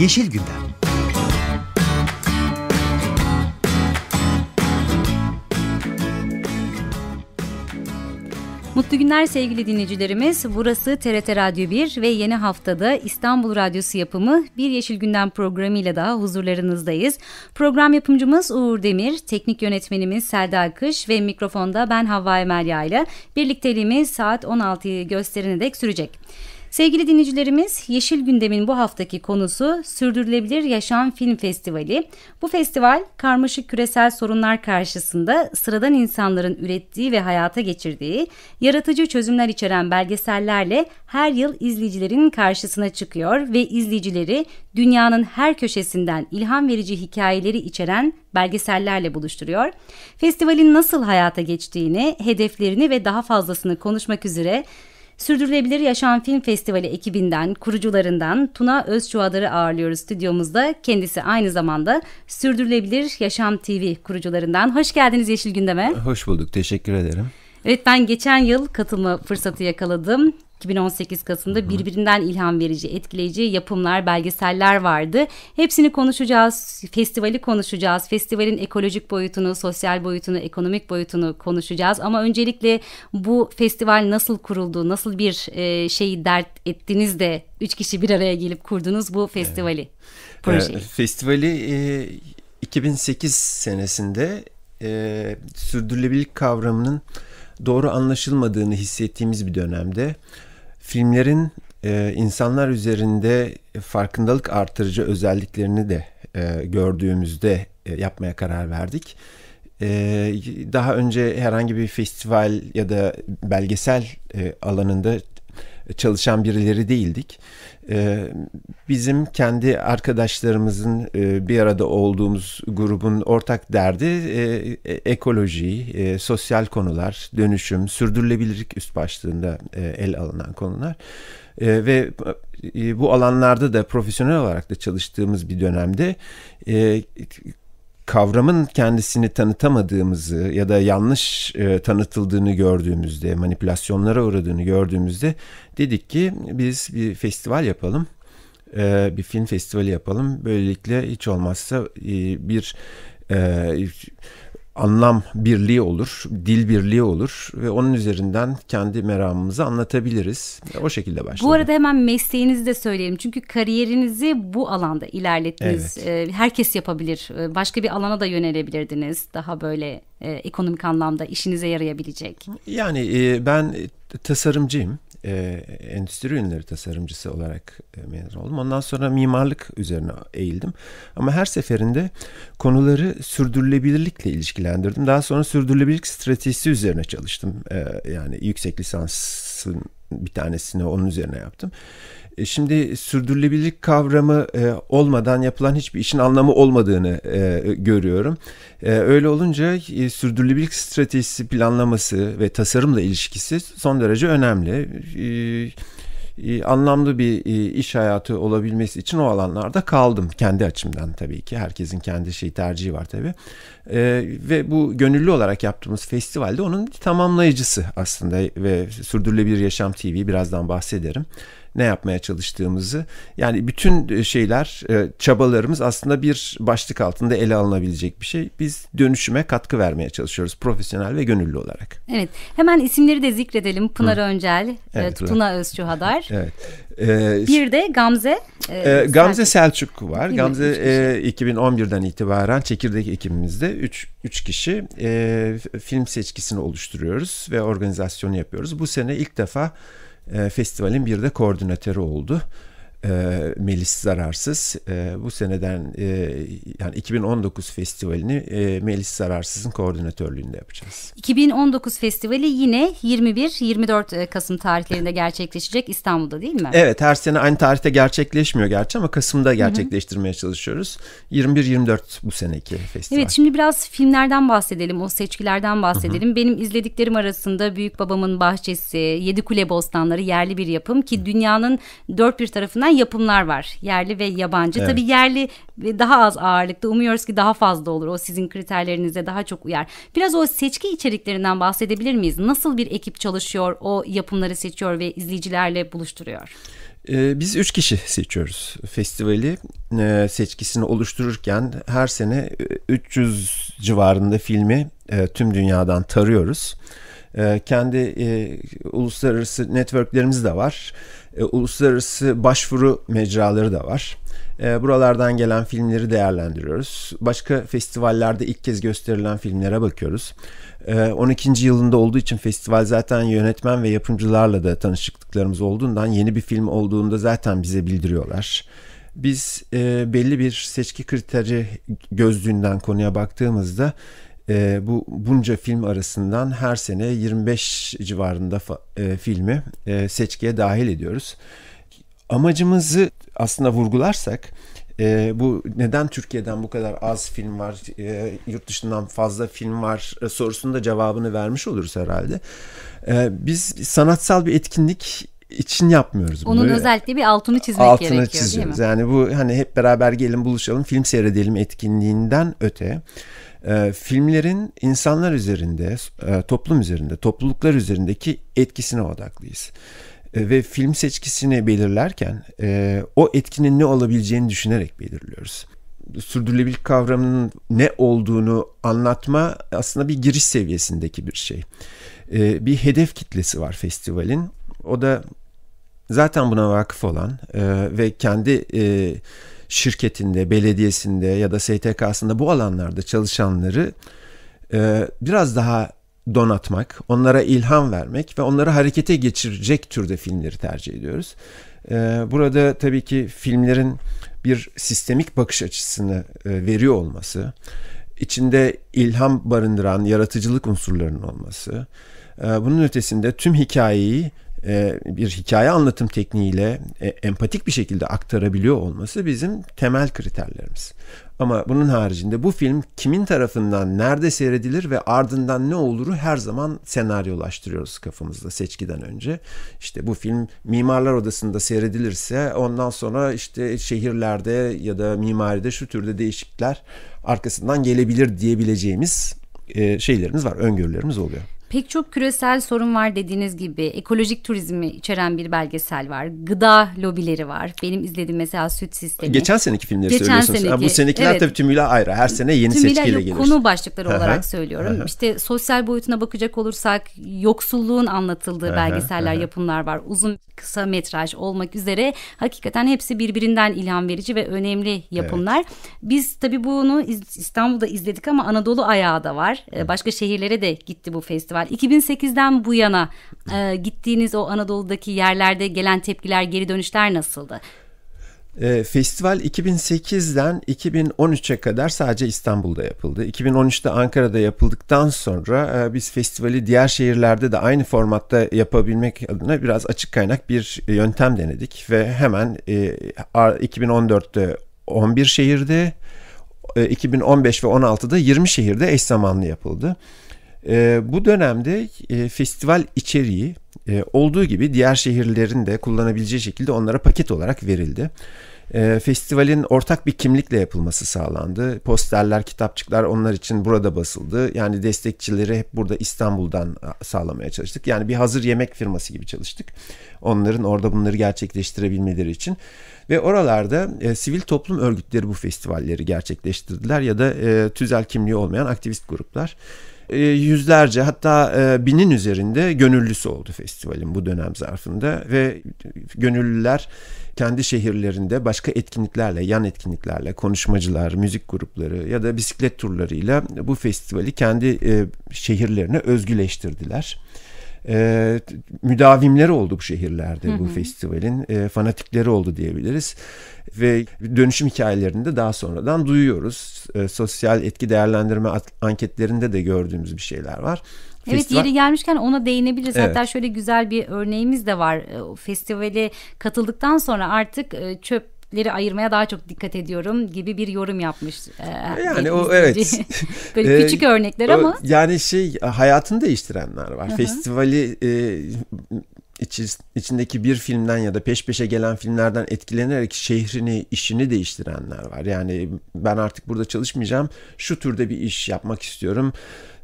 Yeşil Gündem Mutlu günler sevgili dinleyicilerimiz. Burası TRT Radyo 1 ve yeni haftada İstanbul Radyosu yapımı Bir Yeşil Gündem ile daha huzurlarınızdayız. Program yapımcımız Uğur Demir, teknik yönetmenimiz Selda Akış ve mikrofonda ben Havva Emerya ile birlikteliğimiz saat 16'yı gösterene dek sürecek. Sevgili dinleyicilerimiz, Yeşil Gündem'in bu haftaki konusu Sürdürülebilir Yaşam Film Festivali. Bu festival karmaşık küresel sorunlar karşısında sıradan insanların ürettiği ve hayata geçirdiği yaratıcı çözümler içeren belgesellerle her yıl izleyicilerin karşısına çıkıyor ve izleyicileri dünyanın her köşesinden ilham verici hikayeleri içeren belgesellerle buluşturuyor. Festivalin nasıl hayata geçtiğini, hedeflerini ve daha fazlasını konuşmak üzere Sürdürülebilir Yaşam Film Festivali ekibinden, kurucularından Tuna Özçuadırı ağırlıyoruz stüdyomuzda. Kendisi aynı zamanda Sürdürülebilir Yaşam TV kurucularından. Hoş geldiniz Yeşil Gündem'e. Hoş bulduk, teşekkür ederim. Evet ben geçen yıl katılma fırsatı yakaladım. 2018 Kasım'da birbirinden ilham verici, etkileyici yapımlar, belgeseller vardı. Hepsini konuşacağız, festivali konuşacağız. Festivalin ekolojik boyutunu, sosyal boyutunu, ekonomik boyutunu konuşacağız. Ama öncelikle bu festival nasıl kuruldu, nasıl bir e, şeyi dert ettiniz de üç kişi bir araya gelip kurdunuz bu festivali, evet. projeyi? festivali e, 2008 senesinde e, sürdürülebilirlik kavramının doğru anlaşılmadığını hissettiğimiz bir dönemde filmlerin e, insanlar üzerinde farkındalık artırıcı özelliklerini de e, gördüğümüzde e, yapmaya karar verdik. E, daha önce herhangi bir festival ya da belgesel e, alanında çalışan birileri değildik. Ee, bizim kendi arkadaşlarımızın e, bir arada olduğumuz grubun ortak derdi e, e, ekoloji, sosyal konular, dönüşüm, sürdürülebilirlik üst başlığında el alınan konular ve bu alanlarda da profesyonel olarak da çalıştığımız bir dönemde kavramın kendisini tanıtamadığımızı ya da yanlış e, tanıtıldığını gördüğümüzde, manipülasyonlara uğradığını gördüğümüzde dedik ki biz bir festival yapalım. E, bir film festivali yapalım. Böylelikle hiç olmazsa e, bir e, anlam birliği olur, dil birliği olur ve onun üzerinden kendi meramımızı anlatabiliriz. O şekilde başladım. Bu arada hemen mesleğinizi de söyleyelim. Çünkü kariyerinizi bu alanda ilerlettiniz. Evet. Ee, herkes yapabilir. Ee, başka bir alana da yönelebilirdiniz. Daha böyle e, ekonomik anlamda işinize yarayabilecek. Yani e, ben tasarımcıyım e, endüstri ürünleri tasarımcısı olarak e, mezun oldum. Ondan sonra mimarlık üzerine eğildim. Ama her seferinde konuları sürdürülebilirlikle ilişkilendirdim. Daha sonra sürdürülebilirlik stratejisi üzerine çalıştım. E, yani yüksek lisansın bir tanesini onun üzerine yaptım. E, şimdi sürdürülebilirlik kavramı e, olmadan yapılan hiçbir işin anlamı olmadığını e, görüyorum. E, öyle olunca e, sürdürülebilirlik stratejisi planlaması ve tasarımla ilişkisi son derece önemli. E, e anlamlı bir e, iş hayatı olabilmesi için o alanlarda kaldım. Kendi açımdan tabii ki. Herkesin kendi şey tercihi var tabii. E, ve bu gönüllü olarak yaptığımız festivalde onun tamamlayıcısı aslında ve Sürdürülebilir Yaşam TV birazdan bahsederim ne yapmaya çalıştığımızı. Yani bütün e, şeyler, e, çabalarımız aslında bir başlık altında ele alınabilecek bir şey. Biz dönüşüme katkı vermeye çalışıyoruz profesyonel ve gönüllü olarak. Evet. Hemen isimleri de zikredelim. Pınar Hı. Öncel, e, evet, Tuna evet. Özçuhadar. evet. bir de Gamze e, Gamze Selçuk, Selçuk var. Gamze e, 2011'den itibaren çekirdek ekibimizde 3 3 kişi e, film seçkisini oluşturuyoruz ve organizasyonu yapıyoruz. Bu sene ilk defa e, festivalin bir de koordinatörü oldu e, Melis Zararsız e, bu seneden e, yani 2019 festivalini e, Melis Zararsız'ın koordinatörlüğünde yapacağız. 2019 festivali yine 21-24 e, Kasım tarihlerinde gerçekleşecek İstanbul'da değil mi? Evet her sene aynı tarihte gerçekleşmiyor gerçi ama Kasım'da gerçekleştirmeye Hı -hı. çalışıyoruz. 21-24 bu seneki festival. Evet şimdi biraz filmlerden bahsedelim o seçkilerden bahsedelim. Hı -hı. Benim izlediklerim arasında Büyük Babamın Bahçesi, Yedi Kule Bostanları yerli bir yapım ki dünyanın dört bir tarafından yapımlar var. Yerli ve yabancı. Evet. Tabii yerli ve daha az ağırlıkta. Umuyoruz ki daha fazla olur. O sizin kriterlerinize daha çok uyar. Biraz o seçki içeriklerinden bahsedebilir miyiz? Nasıl bir ekip çalışıyor, o yapımları seçiyor ve izleyicilerle buluşturuyor? Ee, biz üç kişi seçiyoruz festivali e, seçkisini oluştururken her sene 300 e, civarında filmi e, tüm dünyadan tarıyoruz. Ee, e, kendi uluslararası networklerimiz de var e, uluslararası başvuru mecraları da var. E, buralardan gelen filmleri değerlendiriyoruz. Başka festivallerde ilk kez gösterilen filmlere bakıyoruz. E, 12. yılında olduğu için festival zaten yönetmen ve yapımcılarla da tanışıklıklarımız olduğundan yeni bir film olduğunda zaten bize bildiriyorlar. Biz e, belli bir seçki kriteri gözlüğünden konuya baktığımızda e, bu bunca film arasından her sene 25 civarında fa, e, filmi e, seçkiye dahil ediyoruz. Amacımızı aslında vurgularsak e, bu neden Türkiye'den bu kadar az film var, e, yurt dışından fazla film var e, sorusunun da cevabını vermiş oluruz herhalde. E, biz sanatsal bir etkinlik için yapmıyoruz bunu. Onun özellikle bir altını çizmek altını gerekiyor çiziyoruz. değil mi? Yani bu hani hep beraber gelin buluşalım film seyredelim etkinliğinden öte e, filmlerin insanlar üzerinde, e, toplum üzerinde, topluluklar üzerindeki etkisine odaklıyız. E, ve film seçkisini belirlerken e, o etkinin ne olabileceğini düşünerek belirliyoruz. Sürdürülebilirlik kavramının ne olduğunu anlatma aslında bir giriş seviyesindeki bir şey. E, bir hedef kitlesi var festivalin. O da zaten buna vakıf olan e, ve kendi... E, şirketinde, belediyesinde ya da STK'sında bu alanlarda çalışanları e, biraz daha donatmak, onlara ilham vermek ve onları harekete geçirecek türde filmleri tercih ediyoruz. E, burada tabii ki filmlerin bir sistemik bakış açısını e, veriyor olması, içinde ilham barındıran yaratıcılık unsurlarının olması, e, bunun ötesinde tüm hikayeyi e, bir hikaye anlatım tekniğiyle e, empatik bir şekilde aktarabiliyor olması bizim temel kriterlerimiz. Ama bunun haricinde bu film kimin tarafından nerede seyredilir ve ardından ne oluru her zaman senaryolaştırıyoruz kafamızda seçkiden önce. İşte bu film mimarlar odasında seyredilirse ondan sonra işte şehirlerde ya da mimaride şu türde değişiklikler arkasından gelebilir diyebileceğimiz e, şeylerimiz var, öngörülerimiz oluyor pek çok küresel sorun var dediğiniz gibi ekolojik turizmi içeren bir belgesel var. Gıda lobileri var. Benim izlediğim mesela süt sistemi. Geçen seneki filmleri Geçen söylüyorsunuz. Seneki, ha, bu senekiler evet. tabii tümüyle ayrı. Her sene yeni tümüyle seçkiyle gelir. Konu başlıkları olarak söylüyorum. İşte sosyal boyutuna bakacak olursak yoksulluğun anlatıldığı belgeseller, yapımlar var. Uzun kısa metraj olmak üzere hakikaten hepsi birbirinden ilham verici ve önemli yapımlar. Evet. Biz tabii bunu İstanbul'da izledik ama Anadolu ayağı da var. Ee, başka şehirlere de gitti bu festival festival 2008'den bu yana e, gittiğiniz o Anadolu'daki yerlerde gelen tepkiler geri dönüşler nasıldı? E, festival 2008'den 2013'e kadar sadece İstanbul'da yapıldı. 2013'te Ankara'da yapıldıktan sonra e, biz festivali diğer şehirlerde de aynı formatta yapabilmek adına biraz açık kaynak bir yöntem denedik ve hemen e, 2014'te 11 şehirde, 2015 e, ve 16'da 20 şehirde eş zamanlı yapıldı. E, bu dönemde e, festival içeriği e, olduğu gibi diğer şehirlerin de kullanabileceği şekilde onlara paket olarak verildi. E, festivalin ortak bir kimlikle yapılması sağlandı. Posterler, kitapçıklar onlar için burada basıldı. Yani destekçileri hep burada İstanbul'dan sağlamaya çalıştık. Yani bir hazır yemek firması gibi çalıştık. Onların orada bunları gerçekleştirebilmeleri için. Ve oralarda e, sivil toplum örgütleri bu festivalleri gerçekleştirdiler ya da e, tüzel kimliği olmayan aktivist gruplar. E, yüzlerce hatta e, binin üzerinde gönüllüsü oldu festivalin bu dönem zarfında ve gönüllüler kendi şehirlerinde başka etkinliklerle, yan etkinliklerle, konuşmacılar, müzik grupları ya da bisiklet turlarıyla bu festivali kendi e, şehirlerine özgüleştirdiler e, müdavimleri oldu bu şehirlerde hı hı. bu festivalin e, fanatikleri oldu diyebiliriz ve dönüşüm hikayelerini de daha sonradan duyuyoruz. E, sosyal etki değerlendirme anketlerinde de gördüğümüz bir şeyler var. Evet yeri gelmişken ona değinebiliriz. Evet. Hatta şöyle güzel bir örneğimiz de var. Festivale katıldıktan sonra artık e, çöp tipleri ayırmaya daha çok dikkat ediyorum gibi bir yorum yapmış. E, yani o evet. Böyle ee, küçük örnekler ama. Yani şey hayatını değiştirenler var. Hı-hı. Festivali e, iç, içindeki bir filmden ya da peş peşe gelen filmlerden etkilenerek şehrini, işini değiştirenler var. Yani ben artık burada çalışmayacağım. Şu türde bir iş yapmak istiyorum.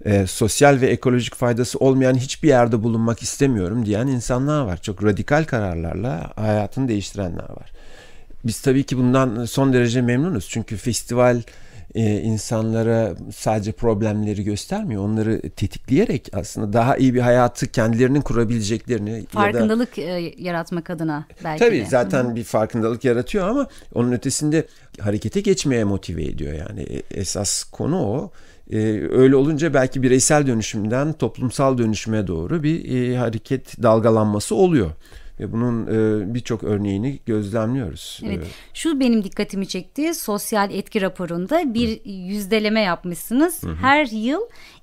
E, sosyal ve ekolojik faydası olmayan hiçbir yerde bulunmak istemiyorum diyen insanlar var. Çok radikal kararlarla hayatını değiştirenler var. Biz tabii ki bundan son derece memnunuz. Çünkü festival e, insanlara sadece problemleri göstermiyor. Onları tetikleyerek aslında daha iyi bir hayatı kendilerinin kurabileceklerini farkındalık ya da... E, yaratmak adına belki Tabii de. zaten Hı. bir farkındalık yaratıyor ama onun ötesinde harekete geçmeye motive ediyor yani e, esas konu o. öyle olunca belki bireysel dönüşümden toplumsal dönüşüme doğru bir hareket dalgalanması oluyor ve bunun e, birçok örneğini gözlemliyoruz. Evet, şu benim dikkatimi çekti. Sosyal etki raporunda bir Hı. yüzdeleme yapmışsınız. Hı -hı. Her yıl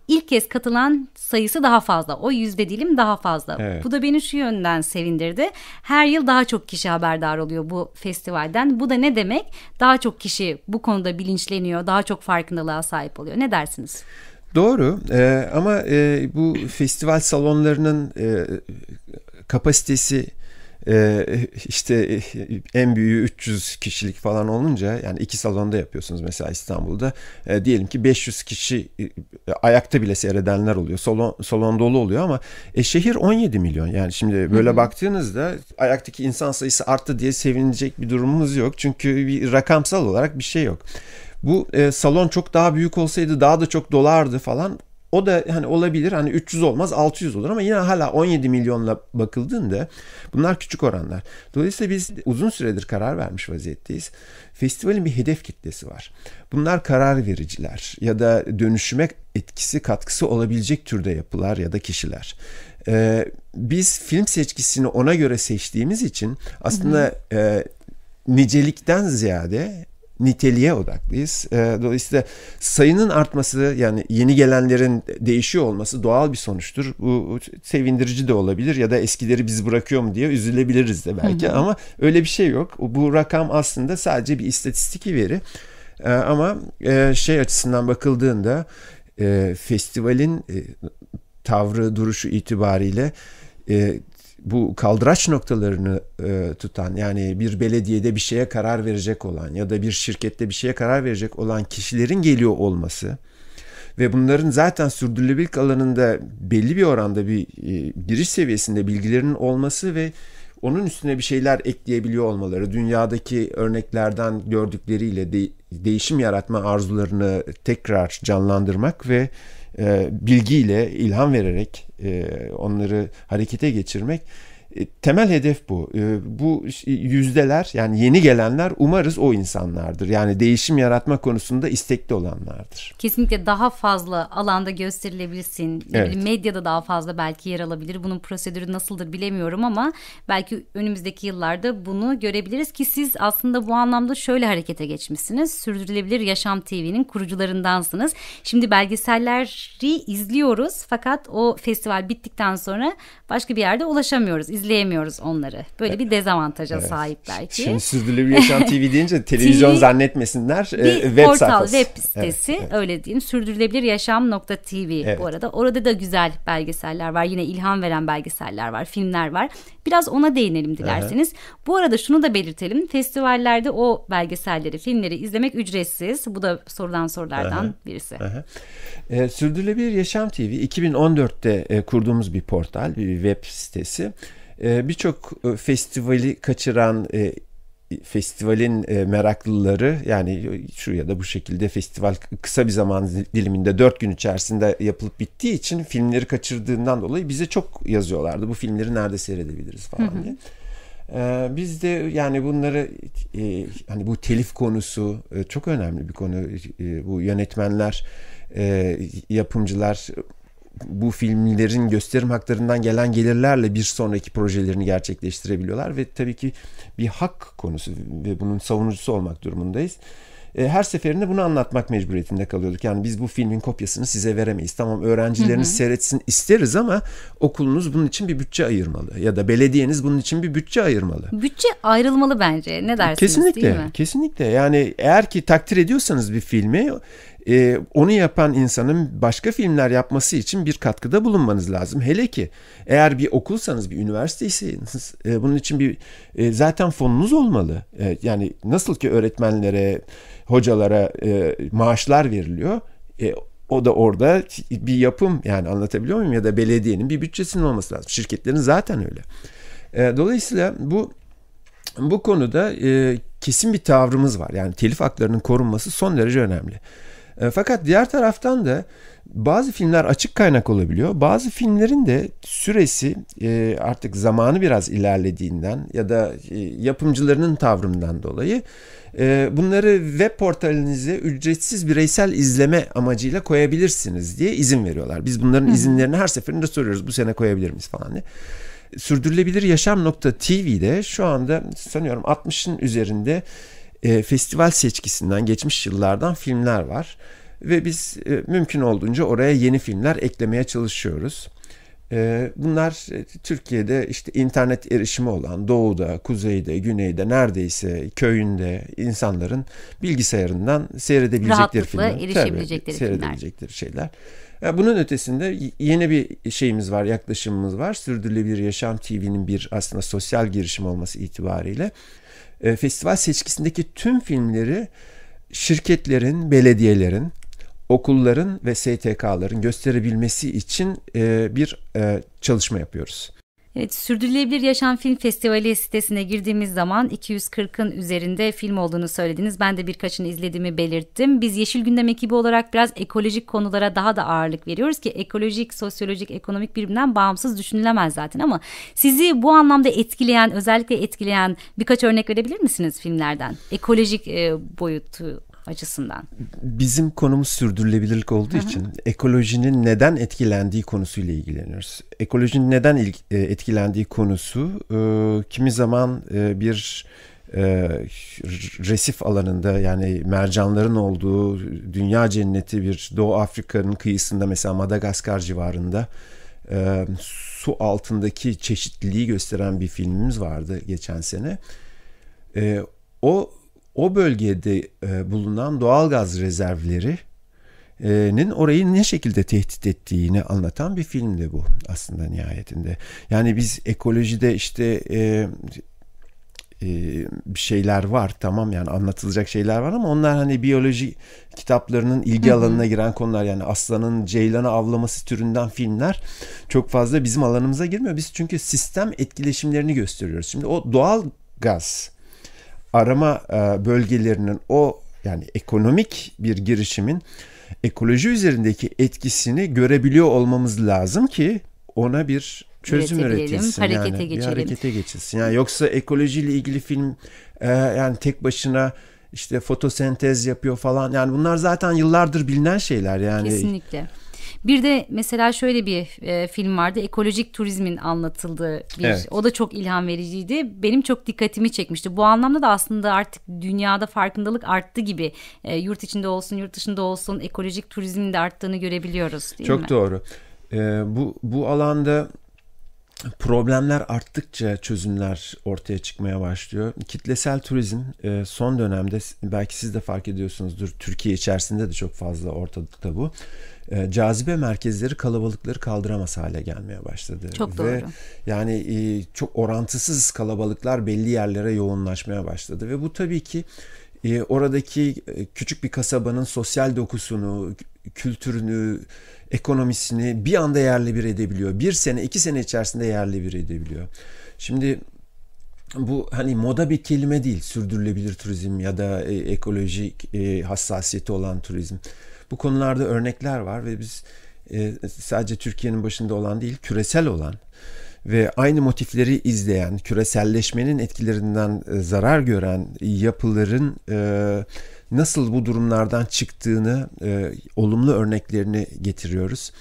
ilk kez katılan sayısı daha fazla. O yüzde dilim daha fazla. Evet. Bu da beni şu yönden sevindirdi. Her yıl daha çok kişi haberdar oluyor bu festivalden. Bu da ne demek? Daha çok kişi bu konuda bilinçleniyor, daha çok farkındalığa sahip oluyor. Ne dersiniz? Doğru ee, ama e, bu festival salonlarının e, kapasitesi ee, e, işte en büyüğü 300 kişilik falan olunca yani iki salonda yapıyorsunuz mesela İstanbul'da e, diyelim ki 500 kişi e, ayakta bile seyredenler oluyor salon, salon dolu oluyor ama e, şehir 17 milyon yani şimdi böyle Hı-hı. baktığınızda ayaktaki insan sayısı arttı diye sevinecek bir durumumuz yok çünkü bir rakamsal olarak bir şey yok. Bu e, salon çok daha büyük olsaydı daha da çok dolardı falan o da hani olabilir hani 300 olmaz 600 olur ama yine hala 17 milyonla bakıldığında bunlar küçük oranlar. Dolayısıyla biz uzun süredir karar vermiş vaziyetteyiz. Festivalin bir hedef kitlesi var. Bunlar karar vericiler ya da dönüşüme etkisi katkısı olabilecek türde yapılar ya da kişiler. Ee, biz film seçkisini ona göre seçtiğimiz için aslında hı hı. E, nicelikten ziyade niteliğe odaklıyız. Ee, dolayısıyla sayının artması yani yeni gelenlerin değişiyor olması doğal bir sonuçtur. Bu sevindirici de olabilir ya da eskileri biz bırakıyor mu diye üzülebiliriz de belki hı hı. ama öyle bir şey yok. Bu rakam aslında sadece bir istatistiki veri. Ee, ama e, şey açısından bakıldığında e, festivalin e, tavrı, duruşu itibariyle bu kaldıraç noktalarını e, tutan yani bir belediyede bir şeye karar verecek olan ya da bir şirkette bir şeye karar verecek olan kişilerin geliyor olması ve bunların zaten sürdürülebilirlik alanında belli bir oranda bir e, giriş seviyesinde bilgilerinin olması ve onun üstüne bir şeyler ekleyebiliyor olmaları, dünyadaki örneklerden gördükleriyle de, değişim yaratma arzularını tekrar canlandırmak ve e, bilgiyle ilham vererek e, onları harekete geçirmek e, temel hedef bu. E, bu e, yüzdeler yani yeni gelenler umarız o insanlardır. Yani değişim yaratma konusunda istekli olanlardır. Kesinlikle daha fazla alanda gösterilebilirsin. Evet. Medyada daha fazla belki yer alabilir. Bunun prosedürü nasıldır bilemiyorum ama belki önümüzdeki yıllarda bunu görebiliriz ki siz aslında bu anlamda şöyle harekete geçmişsiniz. Sürdürülebilir Yaşam TV'nin kurucularındansınız. Şimdi belgeselleri izliyoruz fakat o festival bittikten sonra başka bir yerde ulaşamıyoruz izleyemiyoruz onları. Böyle bir dezavantaja evet. sahip belki. Şimdi sürdürülebilir yaşam TV deyince televizyon TV, zannetmesinler. E, bir web portal, sayfası. web sitesi evet, evet. öyle diyeyim. Sürdürülebilir yaşam.tv evet. bu arada. Orada da güzel belgeseller var. Yine ilham veren belgeseller var, filmler var. Biraz ona değinelim dilerseniz. Aha. Bu arada şunu da belirtelim. Festivallerde o belgeselleri, filmleri izlemek ücretsiz. Bu da sorulan sorulardan Aha. birisi. Aha. E, sürdürülebilir Yaşam TV 2014'te e, kurduğumuz bir portal, bir web sitesi. Ee, birçok e, festivali kaçıran e, festivalin e, meraklıları yani şu ya da bu şekilde festival kısa bir zaman diliminde dört gün içerisinde yapılıp bittiği için filmleri kaçırdığından dolayı bize çok yazıyorlardı. Bu filmleri nerede seyredebiliriz falan diye. Ee, biz de yani bunları hani bu telif konusu çok önemli bir konu. bu yönetmenler, yapımcılar bu filmlerin gösterim haklarından gelen gelirlerle bir sonraki projelerini gerçekleştirebiliyorlar ve tabii ki bir hak konusu ve bunun savunucusu olmak durumundayız. E, her seferinde bunu anlatmak mecburiyetinde kalıyorduk. Yani biz bu filmin kopyasını size veremeyiz. Tamam öğrencileriniz hı hı. seyretsin isteriz ama okulunuz bunun için bir bütçe ayırmalı. Ya da belediyeniz bunun için bir bütçe ayırmalı. Bütçe ayrılmalı bence. Ne dersiniz kesinlikle, değil mi? Kesinlikle. Yani eğer ki takdir ediyorsanız bir filmi e, onu yapan insanın başka filmler yapması için bir katkıda bulunmanız lazım. Hele ki eğer bir okulsanız, bir üniversiteyseniz e, bunun için bir e, zaten fonunuz olmalı. E, yani nasıl ki öğretmenlere, hocalara e, maaşlar veriliyor. E, o da orada bir yapım yani anlatabiliyor muyum ya da belediyenin bir bütçesinin olması lazım. Şirketlerin zaten öyle. E, dolayısıyla bu bu konuda e, kesin bir tavrımız var. Yani telif haklarının korunması son derece önemli. E, fakat diğer taraftan da bazı filmler açık kaynak olabiliyor. Bazı filmlerin de süresi e, artık zamanı biraz ilerlediğinden ya da e, yapımcılarının tavrından dolayı bunları web portalinize ücretsiz bireysel izleme amacıyla koyabilirsiniz diye izin veriyorlar. Biz bunların izinlerini her seferinde soruyoruz. Bu sene koyabilir miyiz falan diye sürdürülebilir yaşam.tv'de şu anda sanıyorum 60'ın üzerinde e, festival seçkisinden geçmiş yıllardan filmler var ve biz e, mümkün olduğunca oraya yeni filmler eklemeye çalışıyoruz. E, bunlar e, Türkiye'de işte internet erişimi olan doğuda, kuzeyde, güneyde neredeyse köyünde insanların bilgisayarından seyredebilecekleri filmler. Rahatlıkla erişebilecekleri Tabii, seyredebilecekleri şeyler. E, bunun ötesinde yeni bir şeyimiz var, yaklaşımımız var. Sürdürülebilir Yaşam TV'nin bir aslında sosyal girişim olması itibariyle e, festival seçkisindeki tüm filmleri şirketlerin, belediyelerin, okulların ve STK'ların gösterebilmesi için e, bir e, çalışma yapıyoruz. Evet, Sürdürülebilir Yaşam Film Festivali sitesine girdiğimiz zaman 240'ın üzerinde film olduğunu söylediniz. Ben de birkaçını izlediğimi belirttim. Biz Yeşil Gündem ekibi olarak biraz ekolojik konulara daha da ağırlık veriyoruz ki ekolojik, sosyolojik, ekonomik birbirinden bağımsız düşünülemez zaten ama sizi bu anlamda etkileyen, özellikle etkileyen birkaç örnek verebilir misiniz filmlerden? Ekolojik e, boyutu açısından. Bizim konumuz sürdürülebilirlik olduğu Hı-hı. için ekolojinin neden etkilendiği konusuyla ilgileniyoruz. Ekolojinin neden il, e, etkilendiği konusu e, kimi zaman e, bir e, resif alanında yani mercanların olduğu dünya cenneti bir Doğu Afrika'nın kıyısında mesela Madagaskar civarında e, su altındaki çeşitliliği gösteren bir filmimiz vardı geçen sene. E, o bölgede e, bulunan doğal gaz rezervleri orayı ne şekilde tehdit ettiğini anlatan bir filmdi bu aslında nihayetinde. Yani biz ekolojide işte e, e, bir şeyler var tamam yani anlatılacak şeyler var ama onlar hani biyoloji kitaplarının ilgi alanına giren konular yani aslanın ceylanı avlaması türünden filmler çok fazla bizim alanımıza girmiyor. Biz çünkü sistem etkileşimlerini gösteriyoruz. Şimdi o doğal gaz arama e, bölgelerinin o yani ekonomik bir girişimin ekoloji üzerindeki etkisini görebiliyor olmamız lazım ki ona bir çözüm üretilsin. Harekete yani, geçelim. Bir harekete geçilsin. Yani yoksa ekolojiyle ilgili film e, yani tek başına işte fotosentez yapıyor falan. Yani bunlar zaten yıllardır bilinen şeyler yani. Kesinlikle. Bir de mesela şöyle bir e, film vardı. Ekolojik turizmin anlatıldığı bir. Evet. O da çok ilham vericiydi. Benim çok dikkatimi çekmişti. Bu anlamda da aslında artık dünyada farkındalık arttı gibi. E, yurt içinde olsun, yurt dışında olsun ekolojik turizmin de arttığını görebiliyoruz değil çok mi? doğru. E, bu bu alanda problemler arttıkça çözümler ortaya çıkmaya başlıyor. Kitlesel turizm e, son dönemde belki siz de fark ediyorsunuzdur Türkiye içerisinde de çok fazla ortalıkta bu e, cazibe merkezleri kalabalıkları kaldıramaz hale gelmeye başladı. Çok doğru. Ve yani e, çok orantısız kalabalıklar belli yerlere yoğunlaşmaya başladı ve bu tabii ki e, oradaki e, küçük bir kasabanın sosyal dokusunu, kültürünü, ekonomisini bir anda yerli bir edebiliyor. Bir sene, iki sene içerisinde yerli bir edebiliyor. Şimdi bu hani moda bir kelime değil sürdürülebilir turizm ya da e, ekolojik e, hassasiyeti olan turizm. Bu konularda örnekler var ve biz e, sadece Türkiye'nin başında olan değil, küresel olan ve aynı motifleri izleyen, küreselleşmenin etkilerinden e, zarar gören yapıların e, nasıl bu durumlardan çıktığını, olumlu örneklerini getiriyoruz.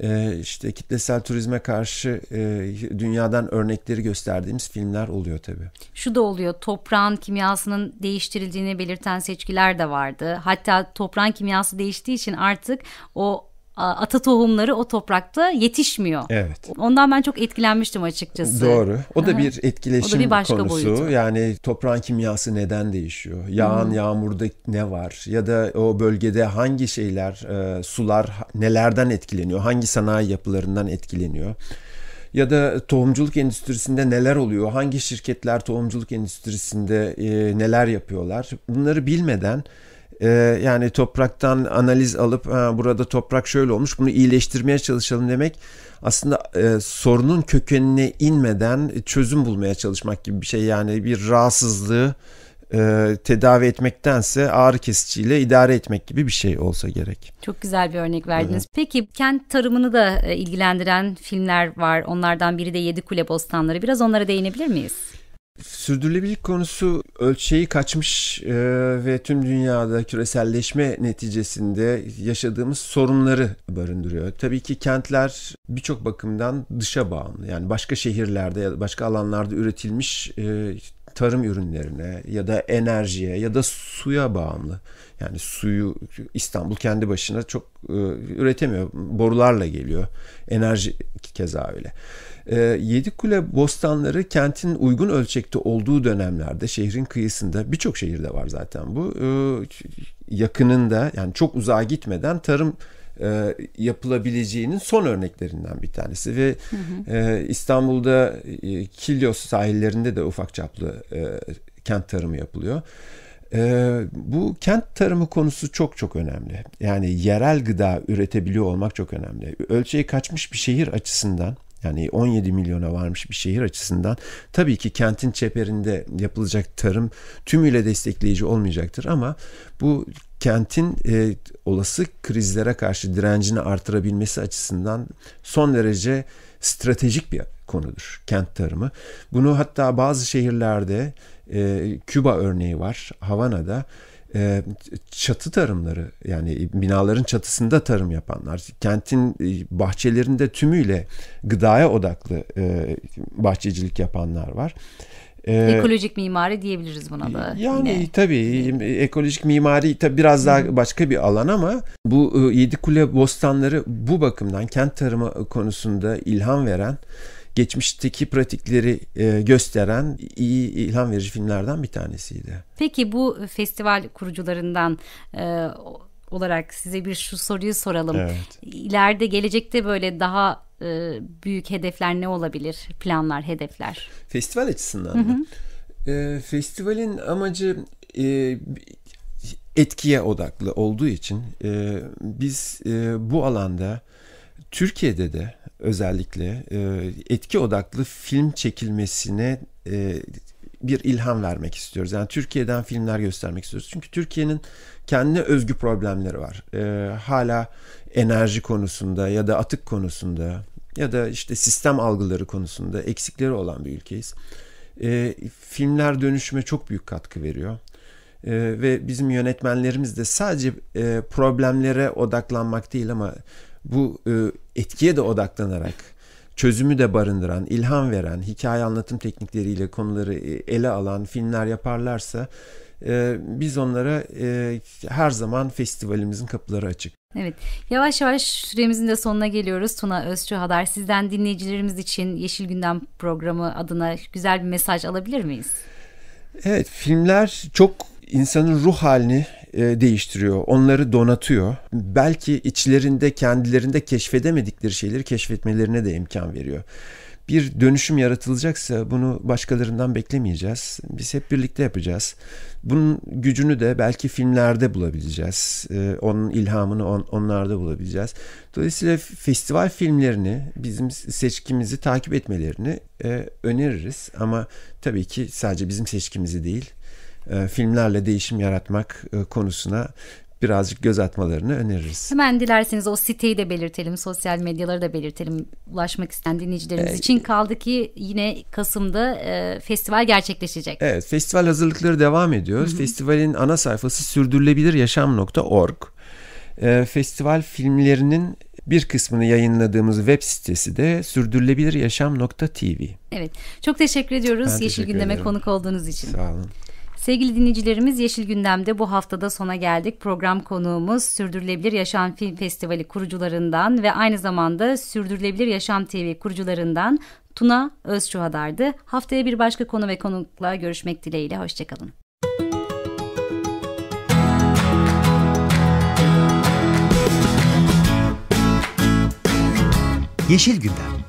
Ee, işte kitlesel turizme karşı e, dünyadan örnekleri gösterdiğimiz filmler oluyor tabii. Şu da oluyor toprağın kimyasının değiştirildiğini belirten seçkiler de vardı. Hatta toprağın kimyası değiştiği için artık o ata tohumları o toprakta yetişmiyor. Evet. Ondan ben çok etkilenmiştim açıkçası. Doğru. O da bir etkileşim o da bir başka konusu. Boyutu. Yani toprağın kimyası neden değişiyor? Yağan hmm. yağmurda ne var? Ya da o bölgede hangi şeyler, e, sular nelerden etkileniyor? Hangi sanayi yapılarından etkileniyor? ya da tohumculuk endüstrisinde neler oluyor? Hangi şirketler tohumculuk endüstrisinde e, neler yapıyorlar? Bunları bilmeden ee, yani topraktan analiz alıp burada toprak şöyle olmuş bunu iyileştirmeye çalışalım demek aslında e, sorunun kökenine inmeden çözüm bulmaya çalışmak gibi bir şey yani bir rahatsızlığı e, tedavi etmektense ağrı kesiciyle idare etmek gibi bir şey olsa gerek. Çok güzel bir örnek verdiniz. Evet. Peki kent tarımını da e, ilgilendiren filmler var. Onlardan biri de Yedi Kule Bostanları. Biraz onlara değinebilir miyiz? Sürdürülebilirlik konusu ölçeği kaçmış e, ve tüm dünyada küreselleşme neticesinde yaşadığımız sorunları barındırıyor. Tabii ki kentler birçok bakımdan dışa bağımlı. Yani başka şehirlerde ya da başka alanlarda üretilmiş e, tarım ürünlerine ya da enerjiye ya da suya bağımlı. Yani suyu İstanbul kendi başına çok e, üretemiyor. Borularla geliyor. Enerji keza öyle. E, Yedikule bostanları kentin uygun ölçekte olduğu dönemlerde şehrin kıyısında birçok şehirde var zaten bu. E, yakınında yani çok uzağa gitmeden tarım e, yapılabileceğinin son örneklerinden bir tanesi ve hı hı. E, İstanbul'da e, Kilyos sahillerinde de ufak çaplı e, kent tarımı yapılıyor. E, bu kent tarımı konusu çok çok önemli. Yani yerel gıda üretebiliyor olmak çok önemli. Ölçeği kaçmış bir şehir açısından yani 17 milyona varmış bir şehir açısından tabii ki kentin çeperinde yapılacak tarım tümüyle destekleyici olmayacaktır ama bu kentin e, olası krizlere karşı direncini artırabilmesi açısından son derece stratejik bir konudur kent tarımı. Bunu hatta bazı şehirlerde e, Küba örneği var Havana'da ee, çatı tarımları yani binaların çatısında tarım yapanlar, kentin e, bahçelerinde tümüyle gıdaya odaklı e, bahçecilik yapanlar var. Ee, ekolojik mimari diyebiliriz buna da. Yani yine. tabii ekolojik mimari tabii biraz daha başka bir alan ama bu e, Yedi Kule Bostanları bu bakımdan kent tarımı konusunda ilham veren geçmişteki pratikleri e, gösteren iyi ilham verici filmlerden bir tanesiydi. Peki bu festival kurucularından e, olarak size bir şu soruyu soralım. Evet. İleride gelecekte böyle daha e, büyük hedefler ne olabilir? Planlar, hedefler? Festival açısından mı? E, festivalin amacı e, etkiye odaklı olduğu için e, biz e, bu alanda Türkiye'de de özellikle e, etki odaklı film çekilmesine e, bir ilham vermek istiyoruz. Yani Türkiye'den filmler göstermek istiyoruz. Çünkü Türkiye'nin kendine özgü problemleri var. E, hala enerji konusunda ya da atık konusunda ya da işte sistem algıları konusunda eksikleri olan bir ülkeyiz. E, filmler dönüşüme çok büyük katkı veriyor. E, ve bizim yönetmenlerimiz de sadece e, problemlere odaklanmak değil ama bu e, etkiye de odaklanarak çözümü de barındıran, ilham veren, hikaye anlatım teknikleriyle konuları e, ele alan filmler yaparlarsa e, biz onlara e, her zaman festivalimizin kapıları açık. Evet yavaş yavaş süremizin de sonuna geliyoruz. Tuna Özçuhadar sizden dinleyicilerimiz için Yeşil Gündem programı adına güzel bir mesaj alabilir miyiz? Evet filmler çok insanın ruh halini e, değiştiriyor, onları donatıyor. Belki içlerinde kendilerinde keşfedemedikleri şeyleri keşfetmelerine de imkan veriyor. Bir dönüşüm yaratılacaksa bunu başkalarından beklemeyeceğiz. Biz hep birlikte yapacağız. Bunun gücünü de belki filmlerde bulabileceğiz. E, onun ilhamını on, onlarda bulabileceğiz. Dolayısıyla festival filmlerini, bizim seçkimizi takip etmelerini e, öneririz. Ama tabii ki sadece bizim seçkimizi değil, e, filmlerle değişim yaratmak e, konusuna birazcık göz atmalarını öneririz. Hemen dilerseniz o siteyi de belirtelim, sosyal medyaları da belirtelim ulaşmak isteyen dinleyicilerimiz ee, için. Kaldı ki yine Kasım'da e, festival gerçekleşecek. Evet, festival hazırlıkları devam ediyor. Hı-hı. Festivalin ana sayfası sürdürülebiliryaşam.org. E, festival filmlerinin bir kısmını yayınladığımız web sitesi de sürdürülebiliryaşam.tv. Evet, çok teşekkür ediyoruz ben Yeşil teşekkür Gündem'e ederim. konuk olduğunuz için. Sağ olun. Sevgili dinleyicilerimiz Yeşil Gündem'de bu haftada sona geldik. Program konuğumuz Sürdürülebilir Yaşam Film Festivali kurucularından ve aynı zamanda Sürdürülebilir Yaşam TV kurucularından Tuna Özçuhadar'dı. Haftaya bir başka konu ve konukla görüşmek dileğiyle. Hoşçakalın. Yeşil Gündem